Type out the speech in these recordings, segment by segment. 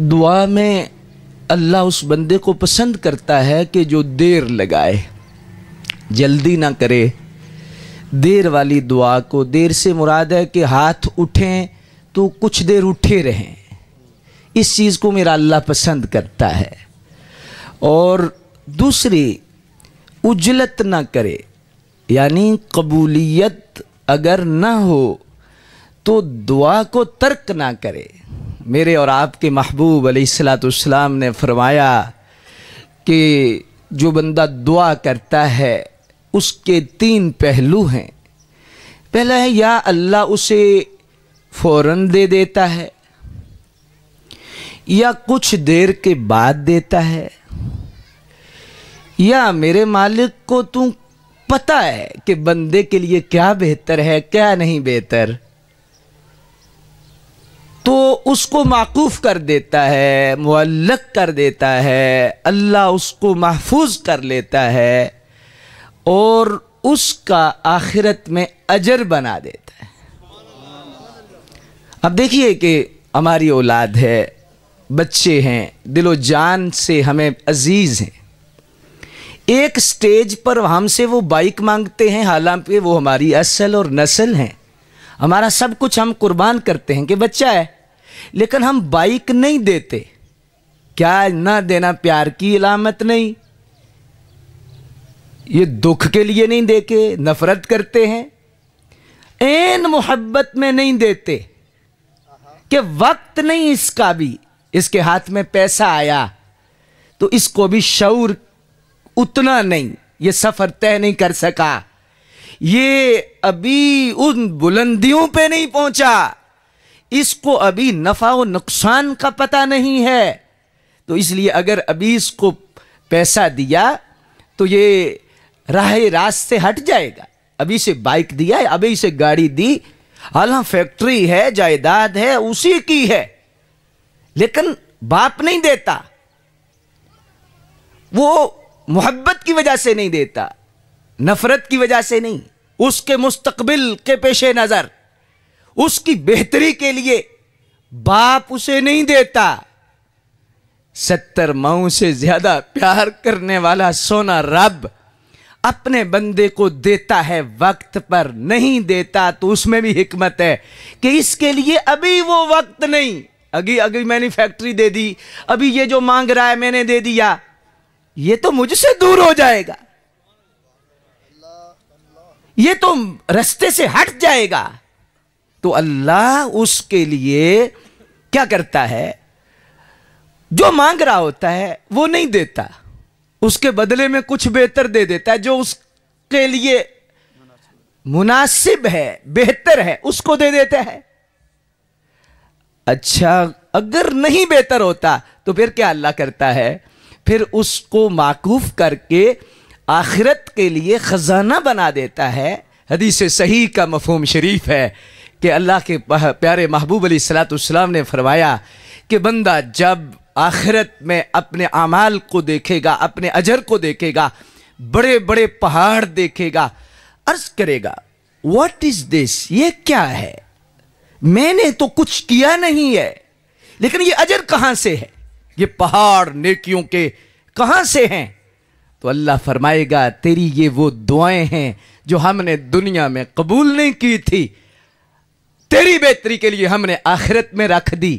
दुआ में अल्लाह उस बंदे को पसंद करता है कि जो देर लगाए जल्दी ना करे देर वाली दुआ को देर से मुराद है कि हाथ उठें तो कुछ देर उठे रहें इस चीज़ को मेरा अल्लाह पसंद करता है और दूसरी उजलत ना करे यानी कबूलियत अगर ना हो तो दुआ को तर्क ना करे मेरे और आपके महबूब सलाम ने फरमाया कि जो बंदा दुआ करता है उसके तीन पहलू हैं पहला है या अल्लाह उसे फ़ौर दे देता है या कुछ देर के बाद देता है या मेरे मालिक को तू पता है कि बंदे के लिए क्या बेहतर है क्या नहीं बेहतर तो उसको माकूफ़ कर देता है मुअल्लक कर देता है अल्लाह उसको महफूज कर लेता है और उसका आखिरत में अजर बना देता है अब देखिए कि हमारी औलाद है बच्चे हैं दिलो जान से हमें अजीज़ हैं एक स्टेज पर हमसे वो बाइक मांगते हैं हालांकि वो हमारी असल और नस्ल हैं हमारा सब कुछ हम कुर्बान करते हैं कि बच्चा है लेकिन हम बाइक नहीं देते क्या ना देना प्यार की इलामत नहीं ये दुख के लिए नहीं देके नफरत करते हैं एन मोहब्बत में नहीं देते कि वक्त नहीं इसका भी इसके हाथ में पैसा आया तो इसको भी शौर उतना नहीं ये सफ़र तय नहीं कर सका ये अभी उन बुलंदियों पे नहीं पहुंचा इसको अभी नफ़ा व नुकसान का पता नहीं है तो इसलिए अगर अभी इसको पैसा दिया तो ये राह रास्ते हट जाएगा अभी से बाइक दिया है अभी से गाड़ी दी हालां फैक्ट्री है जायदाद है उसी की है लेकिन बाप नहीं देता वो मोहब्बत की वजह से नहीं देता नफरत की वजह से नहीं उसके मुस्तकबिल के पेश नज़र उसकी बेहतरी के लिए बाप उसे नहीं देता सत्तर माओ से ज्यादा प्यार करने वाला सोना रब अपने बंदे को देता है वक्त पर नहीं देता तो उसमें भी हिकमत है कि इसके लिए अभी वो वक्त नहीं अभी अभी मैंने फैक्ट्री दे दी अभी ये जो मांग रहा है मैंने दे दिया ये तो मुझसे दूर हो जाएगा ये तो रस्ते से हट जाएगा तो अल्लाह उसके लिए क्या करता है जो मांग रहा होता है वो नहीं देता उसके बदले में कुछ बेहतर दे देता है जो उसके लिए मुनासिब है बेहतर है उसको दे देता है अच्छा अगर नहीं बेहतर होता तो फिर क्या अल्लाह करता है फिर उसको माकूफ करके आखिरत के लिए खजाना बना देता है हदीस सही का मफहम शरीफ है कि अल्लाह के प्यारे महबूब अली सलाम ने फरमाया कि बंदा जब आखिरत में अपने अमाल को देखेगा अपने अजर को देखेगा बड़े बड़े पहाड़ देखेगा अर्ज करेगा वट इज दिस ये क्या है मैंने तो कुछ किया नहीं है लेकिन ये अजर कहां से है ये पहाड़ नेकियों के कहां से हैं तो अल्लाह फरमाएगा तेरी ये वो दुआएं हैं जो हमने दुनिया में कबूल नहीं की थी तेरी बेहतरी के लिए हमने आखिरत में रख दी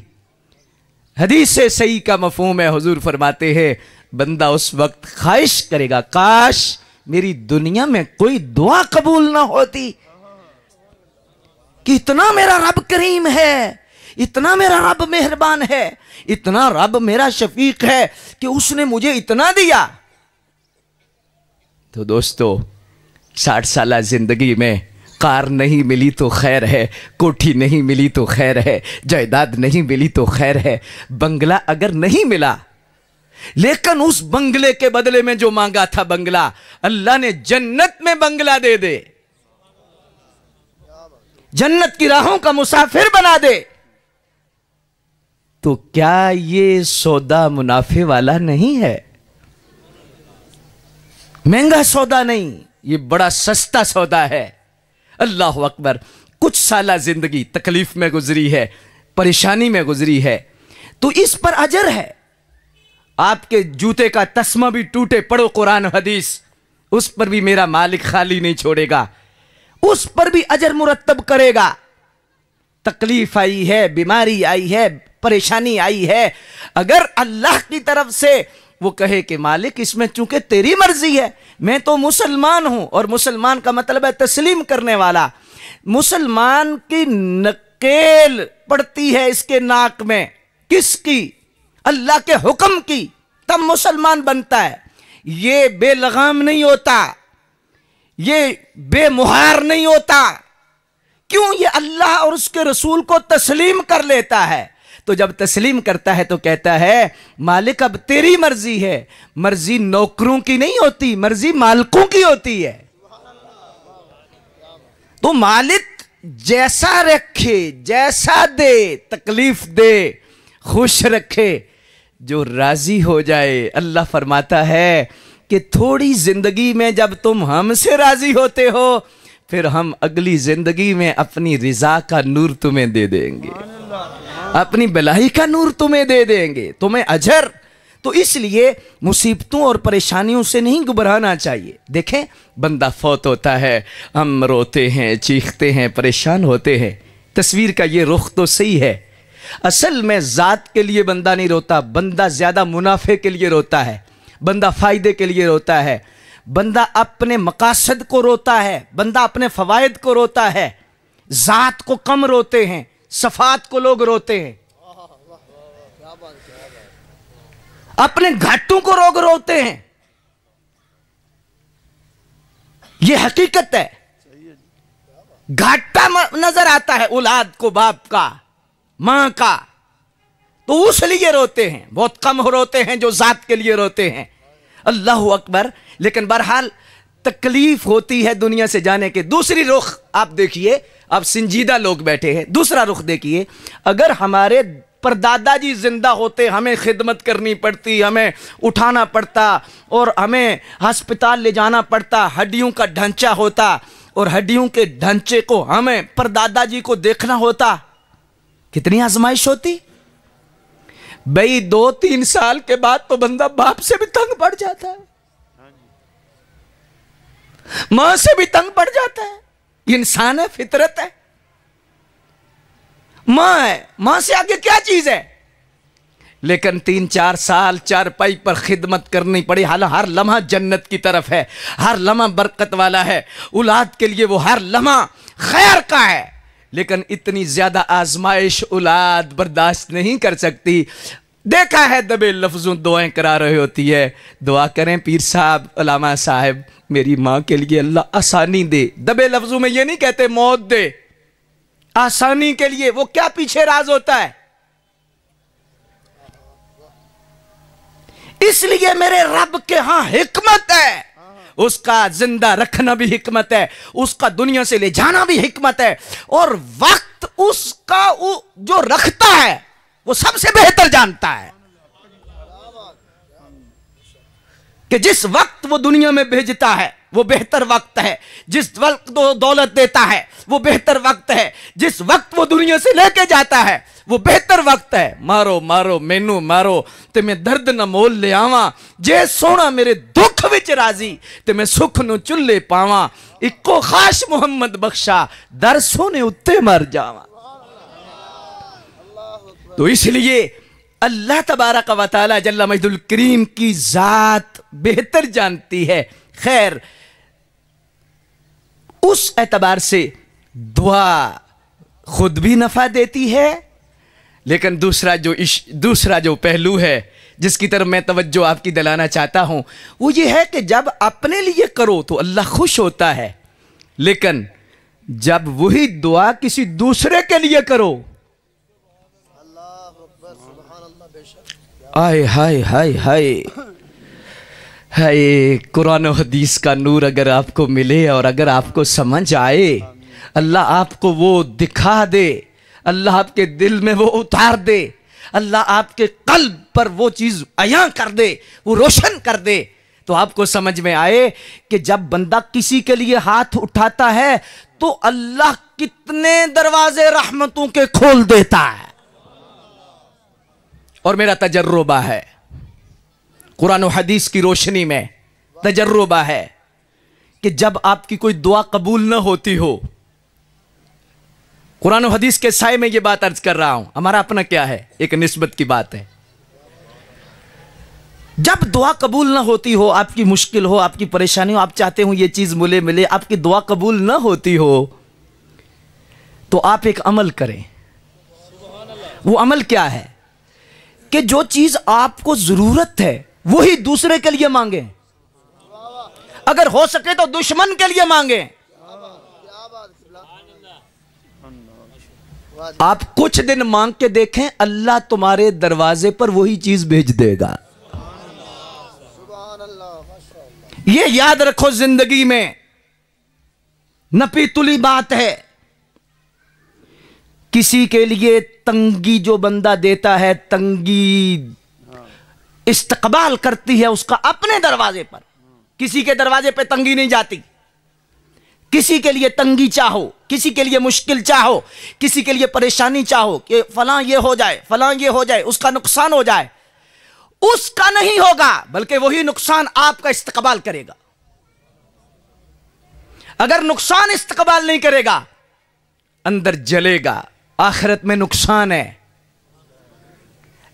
हदीस सही का मफहम है हजूर फरमाते हैं बंदा उस वक्त ख्वाहिश करेगा काश मेरी दुनिया में कोई दुआ कबूल ना होती कि इतना मेरा रब करीम है इतना मेरा रब मेहरबान है इतना रब मेरा शफीक है कि उसने मुझे इतना दिया तो दोस्तों साठ साल जिंदगी में कार नहीं मिली तो खैर है कोठी नहीं मिली तो खैर है जायदाद नहीं मिली तो खैर है बंगला अगर नहीं मिला लेकिन उस बंगले के बदले में जो मांगा था बंगला अल्लाह ने जन्नत में बंगला दे दे जन्नत की राहों का मुसाफिर बना दे तो क्या ये सौदा मुनाफे वाला नहीं है महंगा सौदा नहीं ये बड़ा सस्ता सौदा है अल्लाह अकबर कुछ साल जिंदगी तकलीफ में गुजरी है परेशानी में गुजरी है तो इस पर अजर है आपके जूते का तस्मा भी टूटे पड़ो कुरान हदीस उस पर भी मेरा मालिक खाली नहीं छोड़ेगा उस पर भी अजर मुरतब करेगा तकलीफ आई है बीमारी आई है परेशानी आई है अगर अल्लाह की तरफ से वो कहे कि मालिक इसमें चूंकि तेरी मर्जी है मैं तो मुसलमान हूं और मुसलमान का मतलब है तस्लीम करने वाला मुसलमान की नकेल पड़ती है इसके नाक में किसकी अल्लाह के हुक्म की तब मुसलमान बनता है ये बेलगाम नहीं होता ये बेमुहार नहीं होता क्यों ये अल्लाह और उसके रसूल को तस्लीम कर लेता है तो जब तस्लीम करता है तो कहता है मालिक अब तेरी मर्जी है मर्जी नौकरों की नहीं होती मर्जी मालिकों की होती है तो मालिक जैसा रखे जैसा दे तकलीफ दे खुश रखे जो राजी हो जाए अल्लाह फरमाता है कि थोड़ी जिंदगी में जब तुम हमसे राजी होते हो फिर हम अगली जिंदगी में अपनी रिजा का नूर तुम्हें दे देंगे अपनी बलाही का नूर तुम्हें दे देंगे तुम्हें अजर तो इसलिए मुसीबतों और परेशानियों से नहीं घबराना चाहिए देखें बंदा फौत होता है हम रोते हैं चीखते हैं परेशान होते हैं तस्वीर का ये रुख तो सही है असल में ज़ात के लिए बंदा नहीं रोता बंदा ज़्यादा मुनाफे के लिए रोता है बंदा फ़ायदे के लिए रोता है बंदा अपने मकासद को रोता है बंदा अपने फ़वाद को रोता है ज़ात को कम रोते हैं सफात को लोग रोते हैं अपने घाटों को रोग रोते हैं यह हकीकत है घाटा नजर आता है औलाद को बाप का मां का तो उस लिए रोते हैं बहुत कम रोते हैं जो जात के लिए रोते हैं अल्लाह अकबर लेकिन बहरहाल तकलीफ होती है दुनिया से जाने के दूसरी रुख आप देखिए अब संजीदा लोग बैठे हैं दूसरा रुख देखिए अगर हमारे परदादा जी जिंदा होते हमें खिदमत करनी पड़ती हमें उठाना पड़ता और हमें हस्पताल ले जाना पड़ता हड्डियों का ढांचा होता और हड्डियों के ढांचे को हमें परदादा जी को देखना होता कितनी आजमाइश होती भाई दो तीन साल के बाद तो बंदा बाप से भी तंग पड़ जाता है मां से भी तंग पड़ जाता है ये इंसान है फितरत है मां है मां से आगे क्या चीज है लेकिन तीन चार साल चार पाई पर खिदमत करनी पड़ी हाल हर लम्हा जन्नत की तरफ है हर लम्हा बरकत वाला है औलाद के लिए वो हर लम्हा खैर का है लेकिन इतनी ज़्यादा आजमाइश औलाद बर्दाश्त नहीं कर सकती देखा है दबे लफ्जों दुआएं करा रहे होती है दुआ करें पीर साहब अलामा साहब मेरी माँ के लिए अल्लाह आसानी दे दबे लफ्जों में ये नहीं कहते मौत दे आसानी के लिए वो क्या पीछे राज होता है इसलिए मेरे रब के यहां हिकमत है उसका जिंदा रखना भी हिकमत है उसका दुनिया से ले जाना भी हिकमत है और वक्त उसका जो रखता है वो सबसे बेहतर जानता है कि जिस वक्त वो दुनिया में भेजता है वो बेहतर वक्त है जिस वक्त वो दौलत देता है वो बेहतर वक्त है जिस वक्त वो दुनिया से लेके जाता है वो बेहतर वक्त है मारो मारो मेनू मारो ते मैं दर्द न मोल ले आवा जे सोना मेरे दुख विच राजी ते मैं सुख न चुल्ले पावा इको खास मोहम्मद बख्शा दर सोने उत्ते मर जावा तो इसलिए अल्लाह तबारक व जल्ला मजदुल करीम की ज़ात बेहतर जानती है खैर उस एतबार से दुआ खुद भी नफ़ा देती है लेकिन दूसरा जो इश दूसरा जो पहलू है जिसकी तरफ मैं तवज्जो आपकी दिलाना चाहता हूँ वो ये है कि जब अपने लिए करो तो अल्लाह खुश होता है लेकिन जब वही दुआ किसी दूसरे के लिए करो आए हाय हाय हाय हाय कुरान हदीस का नूर अगर आपको मिले और अगर आपको समझ आए अल्लाह आपको वो दिखा दे अल्लाह आपके दिल में वो उतार दे अल्लाह आपके कल्ब पर वो चीज़ अया कर दे वो रोशन कर दे तो आपको समझ में आए कि जब बंदा किसी के लिए हाथ उठाता है तो अल्लाह कितने दरवाजे रहमतों के खोल देता है और मेरा तजर्बा है कुरान हदीस की रोशनी में तजर्बा है कि जब आपकी कोई दुआ कबूल ना होती हो कुरान हदीस के साय में ये बात अर्ज कर रहा हूं हमारा अपना क्या है एक नस्बत की बात है जब दुआ कबूल ना होती हो आपकी मुश्किल हो आपकी परेशानी हो आप चाहते हो ये चीज़ मिले मिले आपकी दुआ कबूल ना होती हो तो आप एक अमल करें वो अमल क्या है कि जो चीज आपको जरूरत है वही दूसरे के लिए मांगे अगर हो सके तो दुश्मन के लिए मांगे आप कुछ दिन मांग के देखें अल्लाह तुम्हारे दरवाजे पर वही चीज भेज देगा ये याद रखो जिंदगी में नपी तुली बात है किसी के लिए तंगी जो बंदा देता है तंगी इस्तकबाल करती है उसका अपने दरवाजे पर किसी के दरवाजे पे तंगी नहीं जाती किसी के लिए तंगी चाहो किसी के लिए मुश्किल चाहो किसी के लिए परेशानी चाहो कि फलां ये हो जाए फलां ये हो जाए उसका नुकसान हो जाए उसका नहीं होगा बल्कि वही नुकसान आपका इस्तकबाल करेगा अगर नुकसान इस्तकबाल नहीं करेगा अंदर जलेगा आखिरत में नुकसान है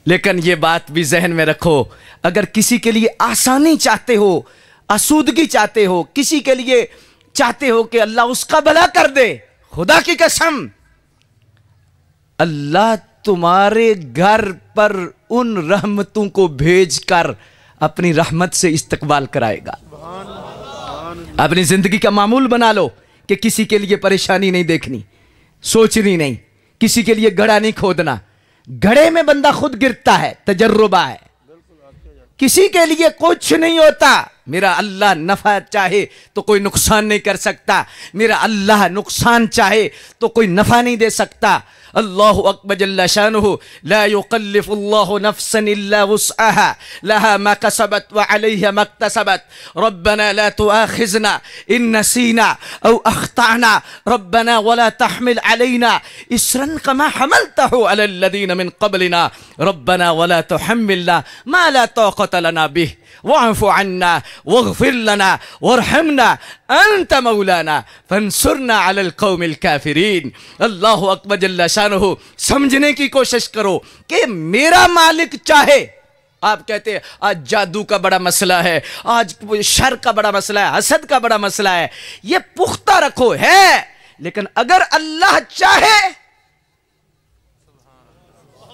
लेकिन यह बात भी जहन में रखो अगर किसी के लिए आसानी चाहते हो असूदगी चाहते हो किसी के लिए चाहते हो कि अल्लाह उसका भला कर दे खुदा की कसम अल्लाह तुम्हारे घर पर उन रहमतों को भेज कर अपनी रहमत से इस्तकबाल कराएगा अपनी जिंदगी का मामूल बना लो कि किसी के लिए परेशानी नहीं देखनी सोचनी नहीं किसी के लिए गड़ा नहीं खोदना घड़े में बंदा खुद गिरता है तजर्बा है किसी के लिए कुछ नहीं होता میرا اللہ نفع چاہے تو کوئی نقصان نہیں کر سکتا میرا اللہ نقصان چاہے تو کوئی نفع نہیں دے سکتا الله أكبر جل شانه لا يقلف الله نفسا إلا وسعها لها ما كسبت وعليها ما اكتسبت ربنا لا تؤاخذنا إن نسينا أو أخطعنا ربنا ولا تحمل علينا إسرا كما حملته على الذين من قبلنا ربنا ولا تحملنا ما لا طاقة لنا به वाफ अन्ना वगफिरना वरहमना अंत मौलाना फनसुरना अल कौमिल काफिरीन अल्लाह अकबर जल्ला शान हो समझने की कोशिश करो कि मेरा मालिक चाहे आप कहते हैं आज जादू का बड़ा मसला है आज शर का बड़ा मसला है हसद का बड़ा मसला है ये पुख्ता रखो है लेकिन अगर अल्लाह चाहे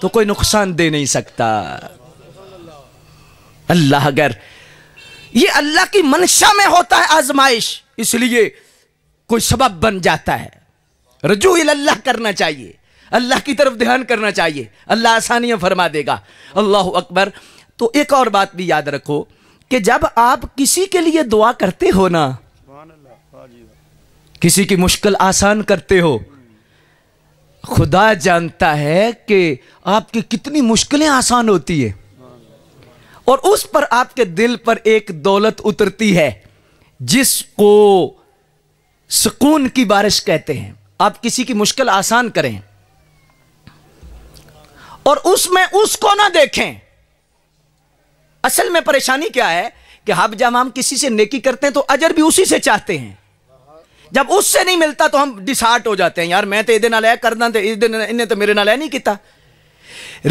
तो कोई नुकसान दे नहीं सकता अल्लाह अगर ये अल्लाह की मंशा में होता है आजमाइश इसलिए कोई सबब बन जाता है रजू अल्लाह करना चाहिए अल्लाह की तरफ ध्यान करना चाहिए अल्लाह आसानियां फरमा देगा अल्लाह अकबर तो एक और बात भी याद रखो कि जब आप किसी के लिए दुआ करते हो ना किसी की मुश्किल आसान करते हो खुदा जानता है कि आपकी कितनी मुश्किलें आसान होती है और उस पर आपके दिल पर एक दौलत उतरती है जिसको सुकून की बारिश कहते हैं आप किसी की मुश्किल आसान करें और उसमें उसको ना देखें असल में परेशानी क्या है कि हम जब हम किसी से नेकी करते हैं तो अजर भी उसी से चाहते हैं जब उससे नहीं मिलता तो हम डिसहार्ट हो जाते हैं यार मैं तो ये दिन करना तो इन्हें तो मेरे नाल नहीं किया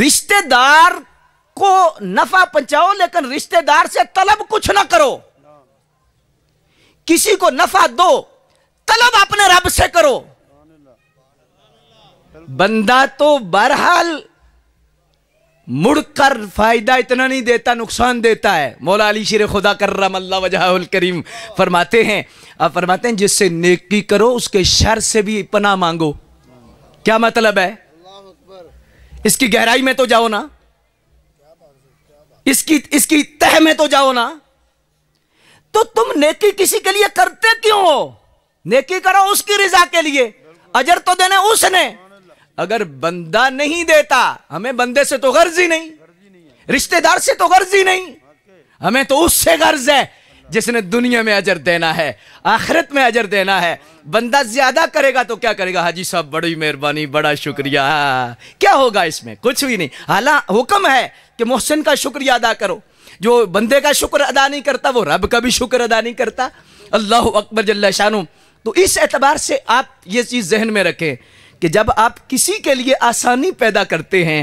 रिश्तेदार को नफा पहुंचाओ लेकिन रिश्तेदार से तलब कुछ ना करो किसी को नफा दो तलब अपने रब से करो बंदा तो बहरहाल मुड़कर फायदा इतना नहीं देता नुकसान देता है मौला अली शेर खुदा कर्रम अल्लाह वजह करीम फरमाते हैं आप फरमाते हैं जिससे नेकी करो उसके शर से भी पना मांगो क्या मतलब है इसकी गहराई में तो जाओ ना इसकी इसकी तह में तो जाओ ना तो तुम नेकी किसी के लिए करते क्यों हो नेकी करो उसकी रिजा के लिए अजर तो देने उसने अगर बंदा नहीं देता हमें बंदे से तो गर्ज ही नहीं रिश्तेदार से तो गर्ज ही नहीं हमें तो उससे गर्ज है जिसने दुनिया में अजर देना है आखिरत में अजर देना है बंदा ज्यादा करेगा तो क्या करेगा हाजी साहब बड़ी मेहरबानी बड़ा शुक्रिया हाँ, क्या होगा इसमें कुछ भी नहीं हाला हुक्म है कि मोहसिन का शुक्रिया अदा करो जो बंदे का शुक्र अदा नहीं करता वो रब का भी शुक्र अदा नहीं करता अल्लाह अकबर जल्ला शानु तो इस एतबार से आप ये चीज़ जहन में रखें कि जब आप किसी के लिए आसानी पैदा करते हैं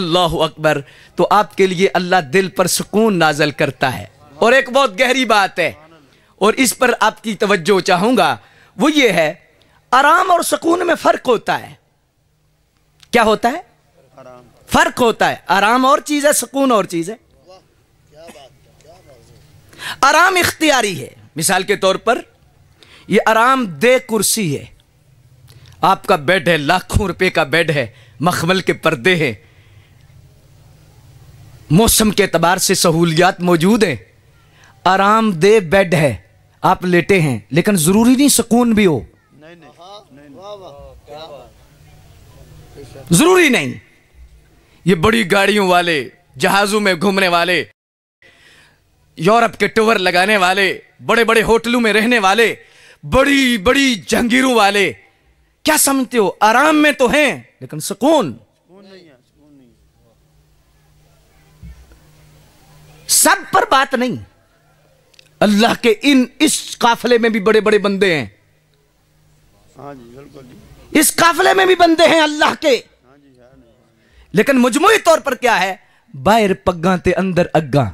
अल्लाह अकबर तो आपके लिए अल्लाह दिल पर सुकून नाजल करता है और एक बहुत गहरी बात है और इस पर आपकी तवज्जो चाहूंगा वो ये है आराम और सुकून में फ़र्क होता है क्या होता है फ़र्क होता है आराम और चीज़ है सुकून और चीज़ है आराम इख्तियारी है मिसाल के तौर पर ये आरामदेह कुर्सी है आपका बेड है लाखों रुपए का बेड है मखमल के पर्दे हैं मौसम के अतबार से सहूलियात मौजूद हैं आरामदेह बेड है आप लेटे हैं लेकिन जरूरी नहीं सुकून भी हो नहीं, नहीं। जरूरी नहीं ये बड़ी गाड़ियों वाले जहाजों में घूमने वाले यूरोप के टूवर लगाने वाले बड़े बड़े होटलों में रहने वाले बड़ी बड़ी जहांगीरों वाले क्या समझते हो आराम में तो हैं लेकिन सुकून सब पर बात नहीं अल्लाह के इन इस काफले में भी बड़े बड़े बंदे हैं हाँ इस काफले में भी बंदे हैं अल्लाह के हाँ लेकिन मजमुई तौर पर क्या है बाहर पग्गा ते अंदर अग्गा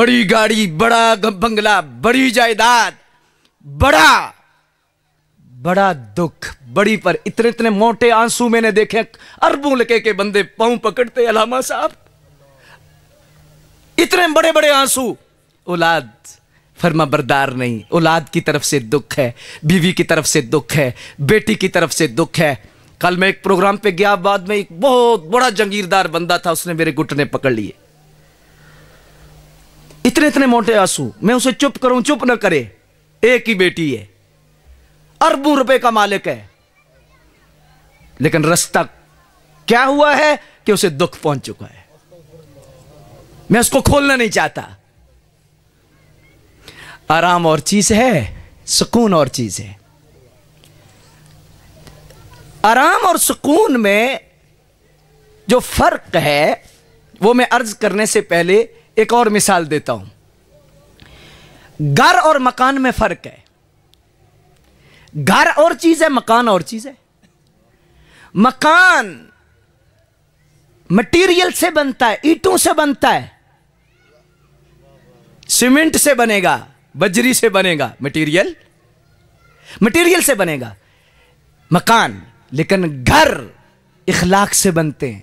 बड़ी गाड़ी बड़ा बंगला बड़ी जायदाद बड़ा बड़ा दुख बड़ी पर इतने इतने मोटे आंसू मैंने देखे अरबों लके के बंदे पांव पकड़ते अलामा साहब इतने बड़े बड़े आंसू औलाद फर्मा बरदार नहीं औलाद की तरफ से दुख है बीवी की तरफ से दुख है बेटी की तरफ से दुख है कल मैं एक प्रोग्राम पे गया बाद में एक बहुत बड़ा जंगीरदार बंदा था उसने मेरे घुटने पकड़ लिए इतने इतने मोटे आंसू मैं उसे चुप करूं चुप ना करे एक ही बेटी है अरबों रुपए का मालिक है लेकिन रास्ता क्या हुआ है कि उसे दुख पहुंच चुका है मैं उसको खोलना नहीं चाहता आराम और चीज है सुकून और चीज है आराम और सुकून में जो फर्क है वो मैं अर्ज करने से पहले एक और मिसाल देता हूं घर और मकान में फर्क है घर और चीज है मकान और चीज है मकान मटेरियल से बनता है ईटों से बनता है सीमेंट से बनेगा बजरी से बनेगा मटेरियल मटेरियल से बनेगा मकान लेकिन घर इखलाक से बनते हैं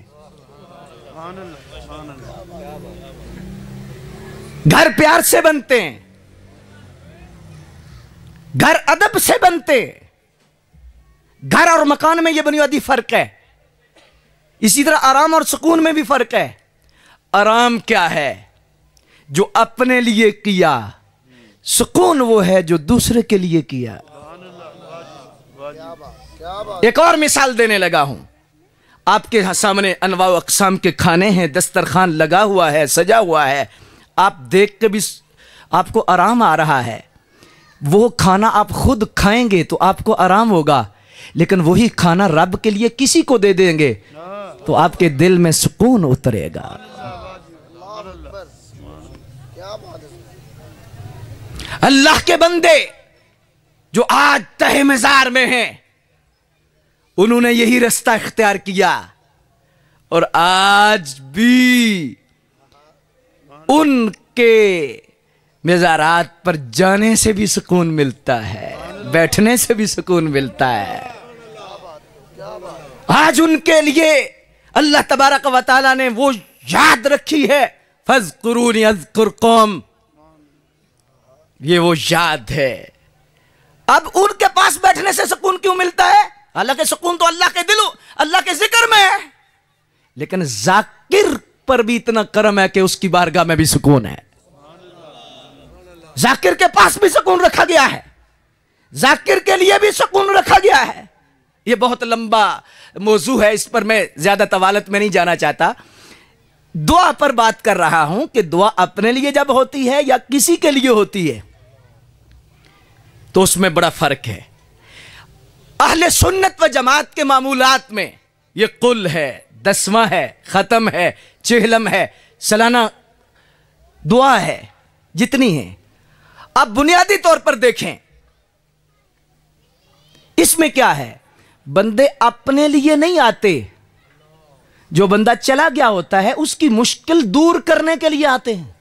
घर प्यार से बनते हैं घर अदब से बनते हैं घर और मकान में यह बुनियादी फर्क है इसी तरह आराम और सुकून में भी फर्क है आराम क्या है जो अपने लिए किया सुकून वो है जो दूसरे के लिए किया एक और मिसाल देने लगा हूं आपके सामने अनवा अकसाम के खाने हैं दस्तरखान लगा हुआ है सजा हुआ है आप देख के भी आपको आराम आ रहा है वो खाना आप खुद खाएंगे तो आपको आराम होगा लेकिन वही खाना रब के लिए किसी को दे देंगे तो आपके दिल में सुकून उतरेगा अल्लाह के बंदे जो आज तह मजार में हैं उन्होंने यही रास्ता इख्तियार किया और आज भी उनके मजारात पर जाने से भी सुकून मिलता है बैठने से भी सुकून मिलता है आज उनके लिए अल्लाह तबारक वाल ने वो याद रखी है फज कुरून कौम ये वो याद है अब उनके पास बैठने से सुकून क्यों मिलता है हालांकि सुकून तो अल्लाह के दिल अल्लाह के जिक्र में है लेकिन जाकिर पर भी इतना करम है कि उसकी बारगाह में भी सुकून है जाकिर के पास भी सुकून रखा गया है जाकिर के लिए भी सुकून रखा गया है यह बहुत लंबा मौजू है इस पर मैं ज़्यादा तवालत में नहीं जाना चाहता दुआ पर बात कर रहा हूं कि दुआ अपने लिए जब होती है या किसी के लिए होती है तो उसमें बड़ा फर्क है अहले सुन्नत व जमात के मामूलात में ये कुल है दसवां है ख़त्म है चेहलम है सलाना दुआ है जितनी है आप बुनियादी तौर पर देखें इसमें क्या है बंदे अपने लिए नहीं आते जो बंदा चला गया होता है उसकी मुश्किल दूर करने के लिए आते हैं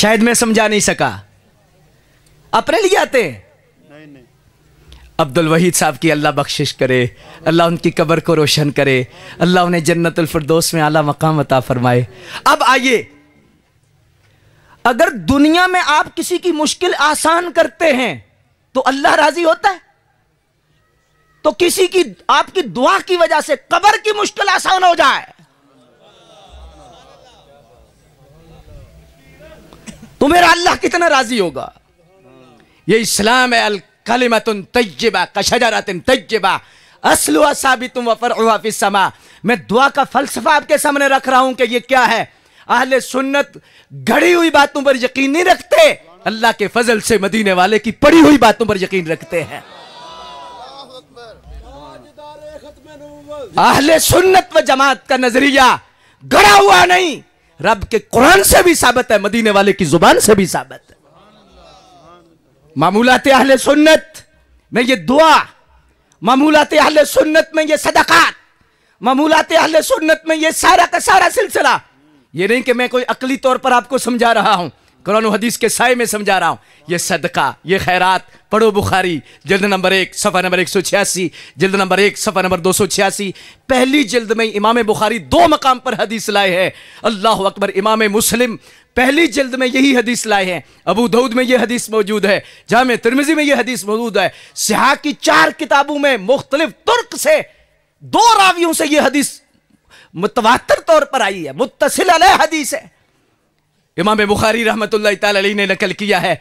शायद मैं समझा नहीं सका अपने लिए आते हैं अब्दुल वहीद साहब की अल्लाह बख्शिश करे अल्लाह उनकी कब्र को रोशन करे अल्लाह उन्हें जन्नतफरदोस में आला मकाम अता फरमाए अब आइए अगर दुनिया में आप किसी की मुश्किल आसान करते हैं तो अल्लाह राजी होता है तो किसी की आपकी दुआ की वजह से कबर की मुश्किल आसान हो जाए तो मेरा अल्लाह कितना राजी होगा ये इस्लाम है अल कलिमतुन तय्यबा कशजरतन तय्यबा असल साबितुम वफर समा मैं दुआ का फलसफा आपके सामने रख रहा हूं कि ये क्या है अहले सुन्नत घड़ी हुई बातों पर यकीन नहीं रखते अल्लाह के फजल से मदीने वाले की पड़ी हुई बातों पर यकीन रखते हैं आहले सुन्नत व जमात का नजरिया गड़ा हुआ नहीं रब के कुरान से भी साबित है मदीने वाले की जुबान से भी साबित है मामूलाते आहले सुन्नत में ये दुआ मामूलाते आहले सुन्नत में ये सदकात मामूलाते आहले सुन्नत में ये सारा का सारा सिलसिला ये नहीं कि मैं कोई अकली तौर पर आपको समझा रहा हूं कुरान हदीस के साय में समझा रहा हूँ ये सदका ये खैरात पढ़ो बुखारी जल्द नंबर एक सफ़ा नंबर एक सौ छियासी जल्द नंबर एक सफ़ा नंबर दो सौ छियासी पहली जल्द में इमाम बुखारी दो मकाम पर हदीस लाए हैं अल्लाह अकबर इमाम मुस्लिम पहली जल्द में यही हदीस लाए हैं अबू दऊद में यह हदीस मौजूद है जाम तिरमिजी में यह हदीस मौजूद है सिहा की चार किताबों में मुख्तलिफ तुर्क से दो रावियों से यह हदीस मुतवातर तौर पर आई है मुतसिल हदीस है इमाम बुखारी रहमत अली ने नकल किया है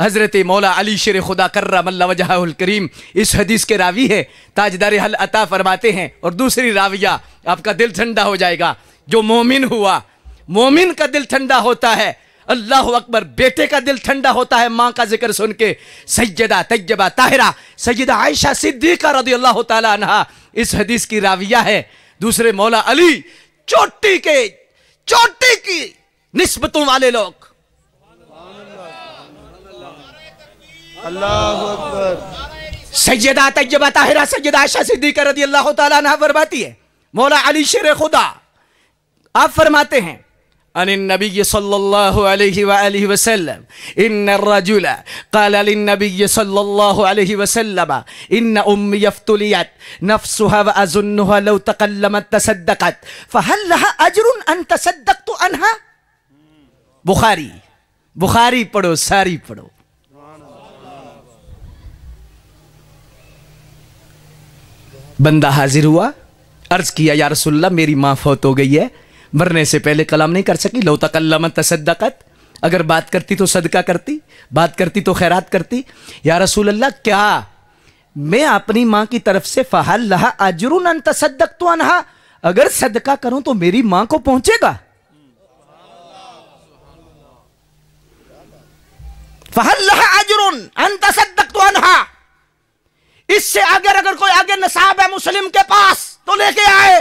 हज़रत मौला अली शेर खुदा कर्रम करीम इस हदीस के रावी है ताजदार हल अता फरमाते हैं और दूसरी राविया आपका दिल ठंडा हो जाएगा जो मोमिन हुआ मोमिन का दिल ठंडा होता है अल्लाह अकबर बेटे का दिल ठंडा होता है माँ का जिक्र सुन के सैदा तयबा ताहिरा सैदा आयशा सिद्दीका रदी अल्लाह इस हदीस की राविया है दूसरे मौला अली चोटी के चोटी की والے لوگ اللہ اکبر سیدہ طیبہ طاہرہ سیدہ عائشہ صدیقہ رضی اللہ تعالی तला فرماتی है مولا علی شیر خدا آپ فرماتے ہیں عن النبي صلى الله عليه وآله وسلم إن الرجل قال للنبي صلى الله عليه وسلم إن أمي افتليت نفسها وأظنها لو تقلمت تصدقت فهل لها أجر أن تصدقت عنها؟ बुखारी बुखारी पढ़ो सारी पढ़ो बंदा हाजिर हुआ अर्ज किया या रसुल्ला मेरी माँ फौत हो तो गई है मरने से पहले कलाम नहीं कर सकी लो तकल्लम तसदकत अगर बात करती तो सदका करती बात करती तो खैरात करती या रसूल अल्लाह क्या मैं अपनी माँ की तरफ से फ़हल लहा अजरुन तसदक तो अनहा अगर सदका करूं तो मेरी माँ को पहुंचेगा फहल्ला इससे अगर अगर कोई आगे नसाब है मुस्लिम के पास तो लेके आए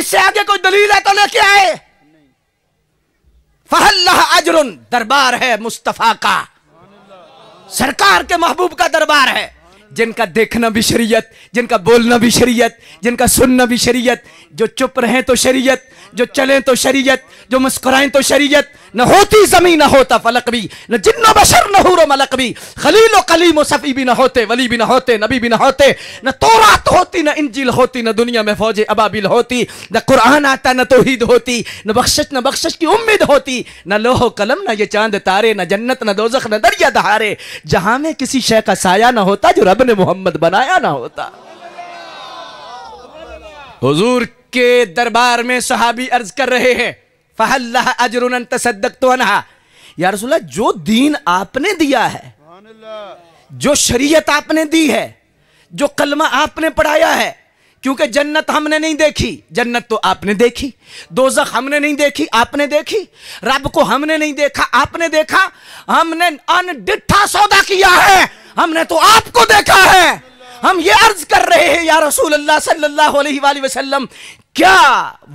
इससे आगे कोई दलील है तो लेके आए फहल्ला अजरुन दरबार है मुस्तफा का सरकार के महबूब का दरबार है जिनका देखना भी शरीयत जिनका बोलना भी शरीयत जिनका सुनना भी शरीयत जो चुप रहे तो शरीयत जो चले तो शरीयत जो मुस्कुराएं तो शरीयत न होती जमी न होता फलक भी न जिन्नो बशर न हूरो मलक भी खलील व कलीम सफ़ी भी न होते वली भी न होते नबी भी न होते न तोरात होती न इंजिल होती न दुनिया में फौज अबाबिल होती न कुरान आता न तोहीद होती न बख्श न बख्श की उम्मीद होती न लोहो कलम न ये चांद तारे न जन्नत न दोजख न दरिया दहारे जहाँ में किसी शय का साया ना होता जो रब ने मोहम्मद बनाया ना होता हजूर के दरबार में सहाबी अर्ज कर रहे हैं फ़हल्ला अजरुन तसदक तो अनहा जो दीन आपने दिया है जो शरीयत आपने दी है जो कलमा आपने पढ़ाया है क्योंकि जन्नत हमने नहीं देखी जन्नत तो आपने देखी दोजख हमने नहीं देखी आपने देखी रब को हमने नहीं देखा आपने देखा हमने अनडिठा सौदा किया है हमने तो आपको देखा है हम ये अर्ज कर रहे हैं या रसूल अल्लाह सल्लल्लाहु अलैहि वसल्लम क्या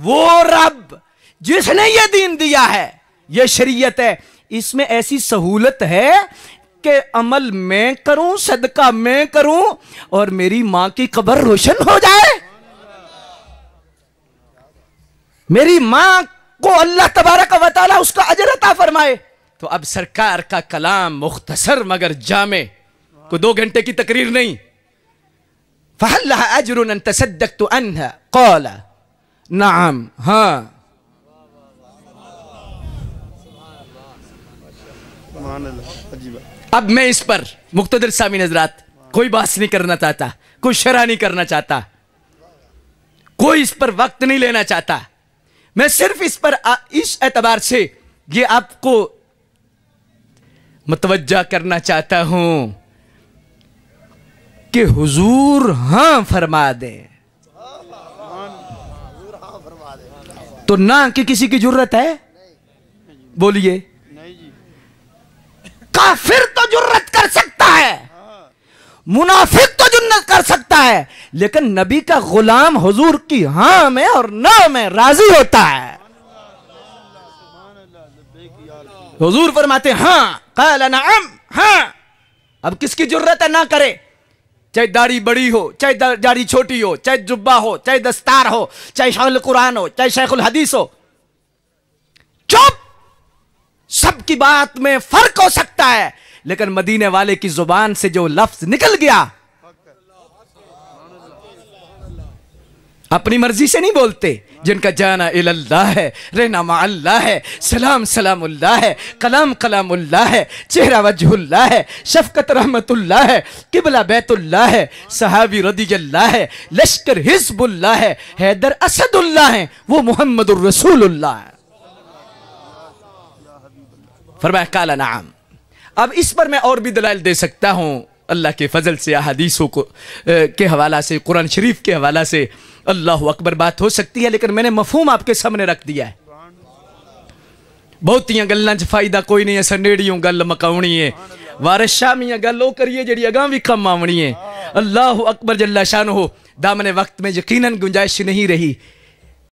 वो रब जिसने ये दीन दिया है ये शरीयत है इसमें ऐसी सहूलत है कि अमल मैं करूं सदका मैं करूं और मेरी मां की कब्र रोशन हो जाए मेरी मां को अल्लाह तबारक वाला उसका अजर अता फरमाए तो अब सरकार का कलाम मुख्तसर मगर जामे को दो घंटे की तकरीर नहीं فهل لها أجر أن تصدقت عنها قال نعم ها अब मैं इस पर मुख्तर सामी नजरात कोई बात नहीं करना चाहता कोई शरा नहीं करना चाहता कोई इस पर वक्त नहीं लेना चाहता मैं सिर्फ इस पर आ, इस एतबार से ये आपको मतवजा करना चाहता हूं के हुजूर हां फरमा दें तो ना कि किसी की जरूरत है बोलिए काफिर तो जरूरत कर सकता है मुनाफिक तो जुन्नत कर सकता है लेकिन नबी का गुलाम हुजूर की हाँ में और ना में राजी होता है हुजूर फरमाते हाँ कहा ना हाँ अब किसकी जरूरत है ना करे चाहे दाढ़ी बड़ी हो चाहे दाढ़ी छोटी हो चाहे जुब्बा हो चाहे दस्तार हो चाहे शाहुल कुरान हो चाहे शेखुल हदीस हो चुप सबकी बात में फर्क हो सकता है लेकिन मदीने वाले की जुबान से जो लफ्ज निकल गया अपनी मर्जी से नहीं बोलते जिनका जाना इल्लाह है रहना अल्लाह है सलाम सलाम सलामुल्लाह है कलाम कलाम कलामुल्लाह है चेहरा वजहुल्लाह है शफकत रहमतुल्लाह है किबला बैतुल्लाह है सहाबी रदीजल्ला है लश्कर हिजबुल्लाह है हैदर असदुल्लाह है वो मोहम्मद रसूलुल्लाह है फरमाया काला नाम अब इस पर मैं और भी दलाल दे सकता हूँ अल्लाह के फजल से अहादीसों को के हवाला से कुरान शरीफ के हवाला से अल्लाह अकबर बात हो सकती है लेकिन मैंने मफहूम आपके सामने रख दिया है बहुत गलों फायदा कोई नहीं असर नेड़ियों गल मकानी है शाह मियाँ गल वो करिए जी अगह भी कम आवनी है अल्लाह अकबर जल्ला शाह हो दामने वक्त में यकीन गुंजाइश नहीं रही